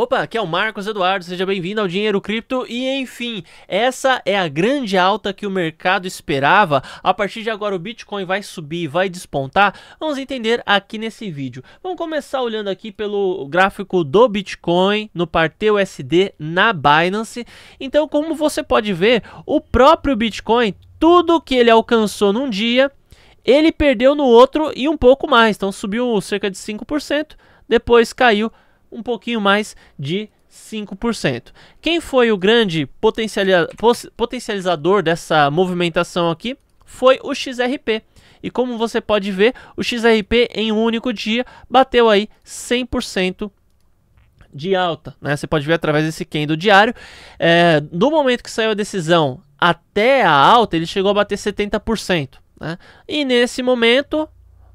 Opa, aqui é o Marcos Eduardo, seja bem-vindo ao Dinheiro Cripto. E enfim, essa é a grande alta que o mercado esperava. A partir de agora o Bitcoin vai subir, vai despontar. Vamos entender aqui nesse vídeo. Vamos começar olhando aqui pelo gráfico do Bitcoin no Parteu USD na Binance. Então, como você pode ver, o próprio Bitcoin, tudo que ele alcançou num dia, ele perdeu no outro e um pouco mais. Então subiu cerca de 5%, depois caiu um pouquinho mais de 5%. Quem foi o grande potencializador dessa movimentação aqui foi o XRP. E como você pode ver, o XRP em um único dia bateu aí 100% de alta, né? Você pode ver através desse candle diário. É, momento que saiu a decisão até a alta, ele chegou a bater 70%. Né? E nesse momento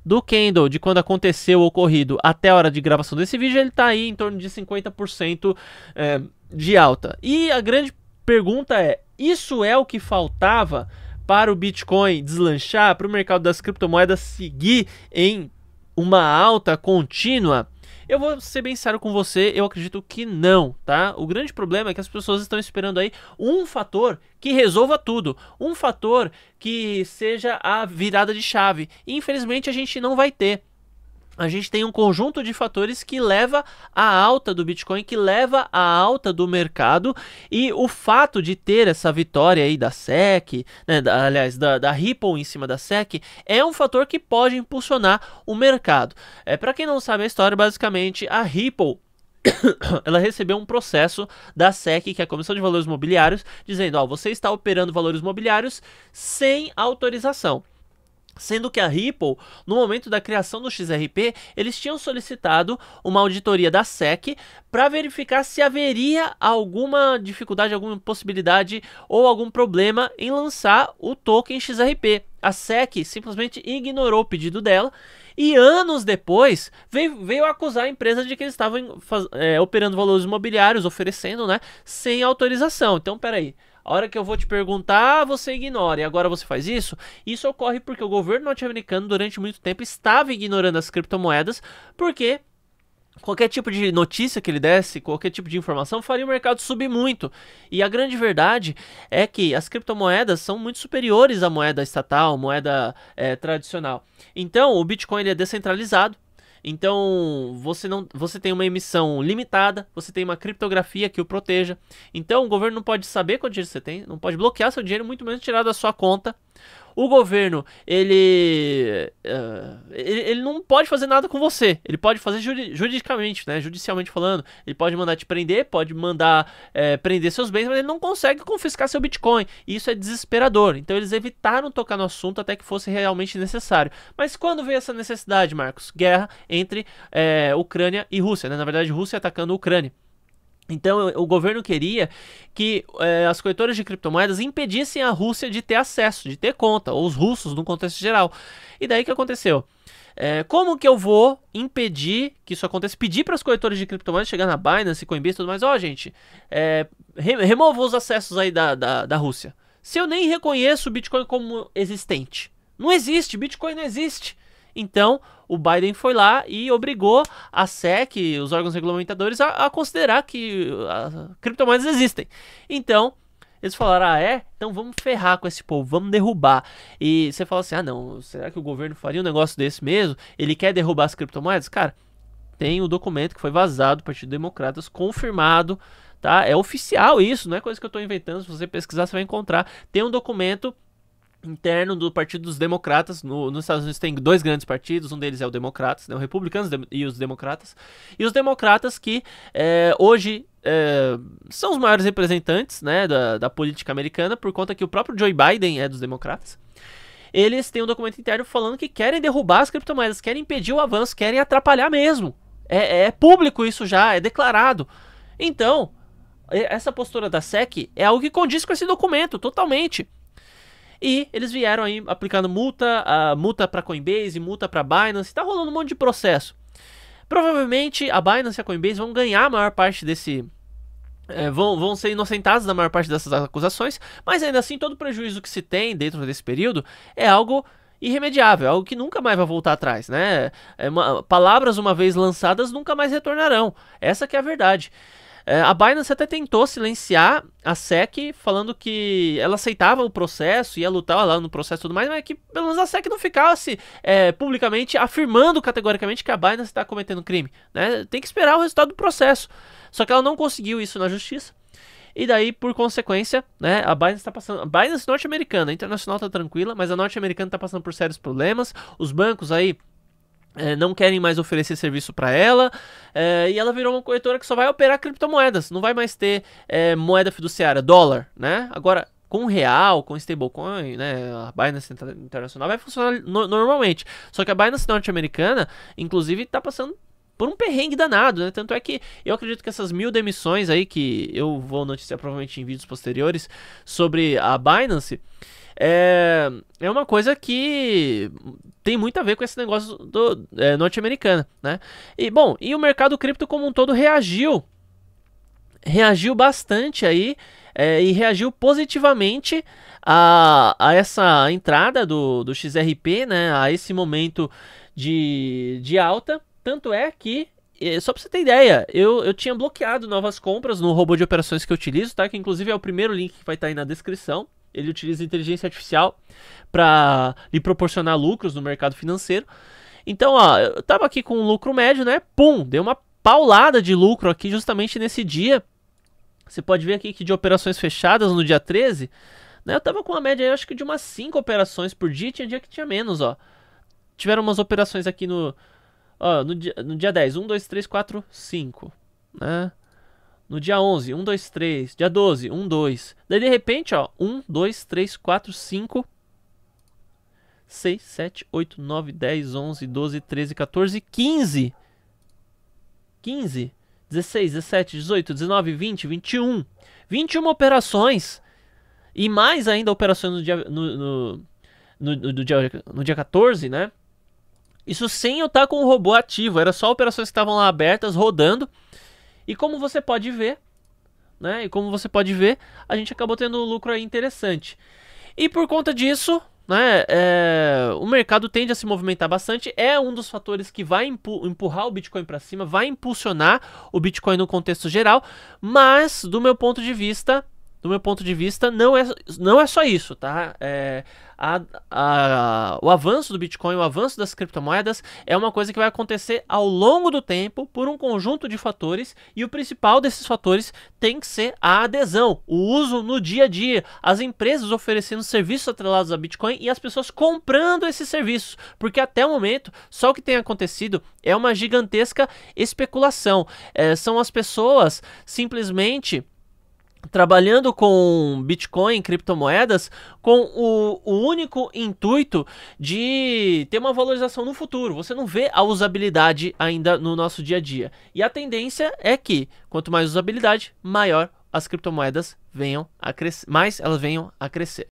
do candle de quando aconteceu o ocorrido até a hora de gravação desse vídeo, ele está aí em torno de 50% é, de alta. E a grande pergunta é: isso é o que faltava para o Bitcoin deslanchar, para o mercado das criptomoedas seguir em uma alta contínua? Eu vou ser bem sério com você, eu acredito que não, tá? O grande problema é que as pessoas estão esperando aí um fator que resolva tudo, um fator que seja a virada de chave. E infelizmente a gente não vai ter a gente tem um conjunto de fatores que leva à alta do Bitcoin, que leva à alta do mercado, e o fato de ter essa vitória aí da SEC, né, da, aliás, da, da, Ripple em cima da SEC, é um fator que pode impulsionar o mercado. É, Para quem não sabe a história, basicamente a Ripple ela recebeu um processo da SEC, que é a Comissão de Valores Mobiliários, dizendo: ó, você está operando valores mobiliários sem autorização. Sendo que a Ripple, no momento da criação do XRP, eles tinham solicitado uma auditoria da SEC para verificar se haveria alguma dificuldade, alguma possibilidade ou algum problema em lançar o token XRP. A SEC simplesmente ignorou o pedido dela e anos depois veio, veio acusar a empresa de que eles estavam é, operando valores imobiliários, oferecendo, né, sem autorização. Então, peraí. aí a hora que eu vou te perguntar, você ignora e agora você faz isso. Isso ocorre porque o governo norte-americano durante muito tempo estava ignorando as criptomoedas porque qualquer tipo de notícia que ele desse, qualquer tipo de informação, faria o mercado subir muito. E a grande verdade é que as criptomoedas são muito superiores à moeda estatal, moeda é, tradicional. Então, o Bitcoin é descentralizado, então, você não você tem uma emissão limitada, você tem uma criptografia que o proteja. Então, o governo não pode saber quanto dinheiro você tem, não pode bloquear seu dinheiro, muito menos tirar da sua conta o governo, ele, uh, ele, ele. não pode fazer nada com você. Ele pode fazer juridicamente, né? Judicialmente falando. Ele pode mandar te prender, pode mandar é, prender seus bens, mas ele não consegue confiscar seu Bitcoin. E isso é desesperador. Então eles evitaram tocar no assunto até que fosse realmente necessário. Mas quando veio essa necessidade, Marcos? Guerra entre é, Ucrânia e Rússia, né? Na verdade, Rússia atacando a Ucrânia. Então, o governo queria que eh, as coletoras de criptomoedas impedissem a Rússia de ter acesso, de ter conta, ou os russos no contexto geral. E daí que aconteceu? Eh, como que eu vou impedir que isso aconteça? Pedir para as coletoras de criptomoedas chegar na Binance, Coinbase e tudo mais, ó, oh, gente, eh, remova os acessos aí da, da, da Rússia. Se eu nem reconheço o Bitcoin como existente. Não existe, Bitcoin não existe. Então, o Biden foi lá e obrigou a SEC, os órgãos regulamentadores, a, a considerar que criptomoedas existem. Então, eles falaram: ah, é? Então vamos ferrar com esse povo, vamos derrubar. E você fala assim: ah, não, será que o governo faria um negócio desse mesmo? Ele quer derrubar as criptomoedas? Cara, tem o um documento que foi vazado do Partido Democratas, confirmado, tá? É oficial isso, não é coisa que eu estou inventando. Se você pesquisar, você vai encontrar. Tem um documento interno do Partido dos Democratas. No, nos Estados Unidos tem dois grandes partidos, um deles é o Democratas, né, os Republicanos e os Democratas. E os Democratas que é, hoje é, são os maiores representantes né, da, da política americana, por conta que o próprio Joe Biden é dos Democratas eles têm um documento interno falando que querem derrubar as criptomoedas, querem impedir o avanço, querem atrapalhar mesmo. É, é, público isso já, é declarado. Então, essa postura da SEC é algo que condiz com esse documento, totalmente. E eles vieram aí aplicando multa, uh, multa para Coinbase, multa para Binance, Está rolando um monte de processo. Provavelmente a Binance e a Coinbase vão ganhar a maior parte desse. É, vão, vão ser inocentados da maior parte dessas acusações, mas ainda assim todo prejuízo que se tem dentro desse período é algo irremediável, é algo que nunca mais vai voltar atrás, né? É uma, palavras uma vez lançadas nunca mais retornarão. Essa que é a verdade. É, a Binance até tentou silenciar a SEC, falando que ela aceitava o processo, ia lutar lá no processo e tudo mais, mas é que pelo menos a SEC não ficasse é, publicamente afirmando categoricamente que a Binance está cometendo crime. Né? Tem que esperar o resultado do processo. Só que ela não conseguiu isso na justiça. E daí, por consequência, né, a Binance está passando. A Binance norte-americana, a internacional está tranquila, mas a norte-americana está passando por sérios problemas. Os bancos aí é, não querem mais oferecer serviço para ela é, e ela virou uma corretora que só vai operar criptomoedas, não vai mais ter é, moeda fiduciária, dólar, né? Agora com real, com stablecoin, né, a Binance internacional vai funcionar no normalmente. Só que a Binance norte-americana, inclusive, está passando por um perrengue danado, né? Tanto é que eu acredito que essas mil demissões aí que eu vou noticiar provavelmente em vídeos posteriores sobre a Binance é, é uma coisa que tem muito a ver com esse negócio do é, norte-americana, né? E bom, e o mercado cripto como um todo reagiu, reagiu bastante aí é, e reagiu positivamente a, a essa entrada do, do XRP, né? A esse momento de, de alta, tanto é que é, só pra você ter ideia, eu, eu tinha bloqueado novas compras no robô de operações que eu utilizo, tá? Que inclusive é o primeiro link que vai estar tá aí na descrição ele utiliza inteligência artificial para lhe proporcionar lucros no mercado financeiro. Então, ó, eu tava aqui com um lucro médio, né? Pum, deu uma paulada de lucro aqui justamente nesse dia. Você pode ver aqui que de operações fechadas no dia 13, né? Eu tava com uma média, eu acho que de umas 5 operações por dia, tinha dia que tinha menos, ó. Tiveram umas operações aqui no ó, no dia, no dia 10, 1 2 3 4 5, né? No dia 11, 1, 2, 3. Dia 12, 1, 2. Daí de repente, ó, 1, 2, 3, 4, 5, 6, 7, 8, 9, 10, 11, 12, 13, 14, 15. 15, 16, 17, 18, 19, 20, 21. 21 operações. E mais ainda operações no dia, no, no, no, no dia, no dia 14, né? Isso sem eu estar tá com o robô ativo. Era só operações que estavam lá abertas, rodando. E como você pode ver, né? E como você pode ver, a gente acabou tendo um lucro aí interessante. E por conta disso, né, é, o mercado tende a se movimentar bastante, é um dos fatores que vai empu empurrar o Bitcoin para cima, vai impulsionar o Bitcoin no contexto geral, mas do meu ponto de vista, do meu ponto de vista, não é, não é só isso, tá? É, a, a, o avanço do Bitcoin, o avanço das criptomoedas é uma coisa que vai acontecer ao longo do tempo por um conjunto de fatores e o principal desses fatores tem que ser a adesão, o uso no dia a dia, as empresas oferecendo serviços atrelados a Bitcoin e as pessoas comprando esses serviços, porque até o momento só o que tem acontecido é uma gigantesca especulação, é, são as pessoas simplesmente trabalhando com Bitcoin, criptomoedas, com o, o, único intuito de ter uma valorização no futuro. Você não vê a usabilidade ainda no nosso dia a dia. E a tendência é que quanto mais usabilidade, maior as criptomoedas venham a crescer, mais elas venham a crescer.